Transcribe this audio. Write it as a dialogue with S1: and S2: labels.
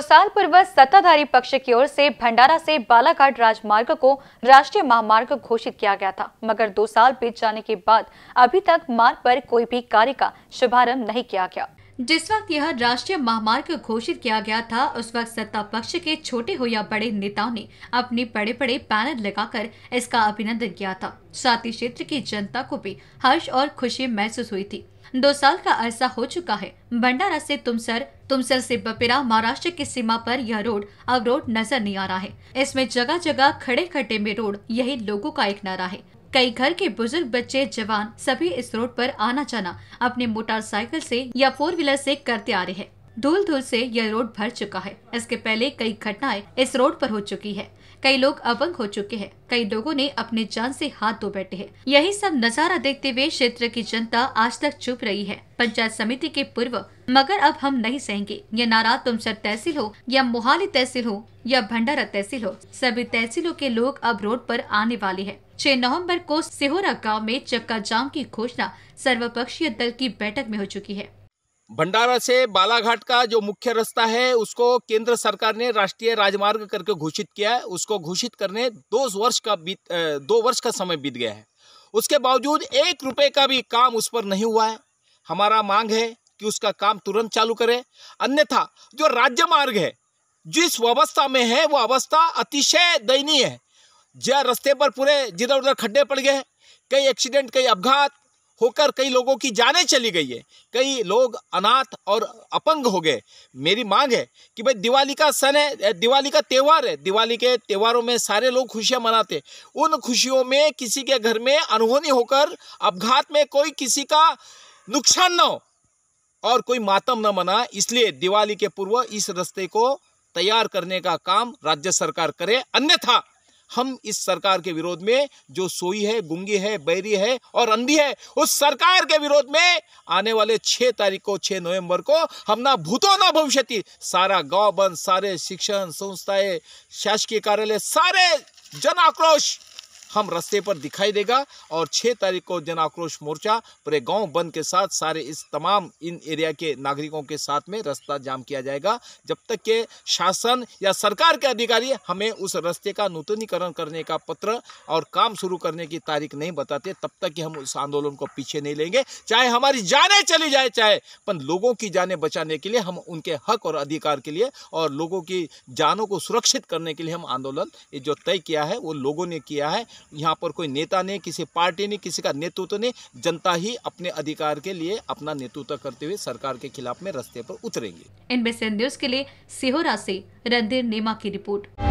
S1: दो साल पूर्व सत्ताधारी पक्ष की ओर से भंडारा से बालाघाट राजमार्ग को राष्ट्रीय महामार्ग घोषित किया गया था मगर दो साल बीत जाने के बाद अभी तक मार्ग पर कोई भी कार्य का शुभारंभ नहीं किया गया जिस वक्त यह राष्ट्रीय महामार्ग घोषित किया गया था उस वक्त सत्ता पक्ष के छोटे हो या बड़े नेताओं ने अपने बड़े बड़े पैनल लगाकर इसका अभिनंदन किया था साथ ही क्षेत्र की जनता को भी हर्ष और खुशी महसूस हुई थी दो साल का अरसा हो चुका है भंडारा से तुमसर तुमसर से बपेरा महाराष्ट्र की सीमा पर यह रोड अब रोड नजर नहीं आ रहा है इसमें जगह जगह खड़े खड्डे में रोड यही लोगों का एक नारा है कई घर के बुजुर्ग बच्चे जवान सभी इस रोड पर आना जाना अपने मोटरसाइकिल से या फोर व्हीलर से करते आ रहे हैं धूल धूल से यह रोड भर चुका है इसके पहले कई घटनाएं इस रोड पर हो चुकी है कई लोग अवंग हो चुके हैं कई लोगों ने अपने जान से हाथ धो बैठे हैं यही सब नजारा देखते हुए क्षेत्र की जनता आज तक चुप रही है पंचायत समिति के पूर्व मगर अब हम नहीं सहेंगे ये नारा तुमसर तहसील हो या मोहाली तहसील हो या भंडारा तहसील हो सभी तहसीलों के लोग अब रोड पर आने वाले हैं छह नवंबर को सिहोरा गांव में चक्का जाम की घोषणा सर्वपक्षीय दल की बैठक में हो चुकी है
S2: भंडारा से बालाघाट का जो मुख्य रास्ता है उसको केंद्र सरकार ने राष्ट्रीय राजमार्ग करके घोषित किया है उसको घोषित करने दो वर्ष का बीत दो वर्ष का समय बीत गया है उसके बावजूद एक रुपए का भी काम उस पर नहीं हुआ है हमारा मांग है कि उसका काम तुरंत चालू करें अन्यथा जो राज्य मार्ग है जिस अवस्था में है वो अवस्था अतिशय दयनीय है जहाँ रस्ते पर पूरे जिधर उधर खड्डे पड़ गए कई एक्सीडेंट कई अपघात होकर कई लोगों की जानें चली गई है कई लोग अनाथ और अपंग हो गए मेरी मांग है कि भाई दिवाली का सन है दिवाली का त्यौहार है दिवाली के त्योहारों में सारे लोग खुशियां मनाते उन खुशियों में किसी के घर में अनहोनी होकर अपघात में कोई किसी का नुकसान ना हो और कोई मातम न मना इसलिए दिवाली के पूर्व इस रस्ते को तैयार करने का काम राज्य सरकार करे अन्यथा हम इस सरकार के विरोध में जो सोई है गुंगी है बैरी है और अंधी है उस सरकार के विरोध में आने वाले छह तारीख को छह नवंबर को हम ना भूतो ना भविष्य सारा गांव बंद सारे शिक्षण संस्थाएं शासकीय कार्यालय सारे जन आक्रोश हम रस्ते पर दिखाई देगा और छः तारीख को जन आक्रोश मोर्चा पूरे गांव बंद के साथ सारे इस तमाम इन एरिया के नागरिकों के साथ में रास्ता जाम किया जाएगा जब तक के शासन या सरकार के अधिकारी हमें उस रस्ते का नूतनीकरण करने का पत्र और काम शुरू करने की तारीख नहीं बताते तब तक कि हम उस आंदोलन को पीछे नहीं लेंगे चाहे हमारी जाने चली जाए चाहे पर लोगों की जाने बचाने के लिए हम उनके हक और अधिकार के लिए और लोगों की जानों को सुरक्षित करने के लिए हम आंदोलन ये जो तय किया है वो लोगों ने किया है यहाँ पर कोई नेता नहीं किसी पार्टी नहीं किसी का नेतृत्व नहीं जनता ही अपने अधिकार के लिए अपना नेतृत्व करते हुए सरकार के खिलाफ में रस्ते पर उतरेंगे
S1: एनबीसी न्यूज के लिए सिहोरा से रणधीर नेमा की रिपोर्ट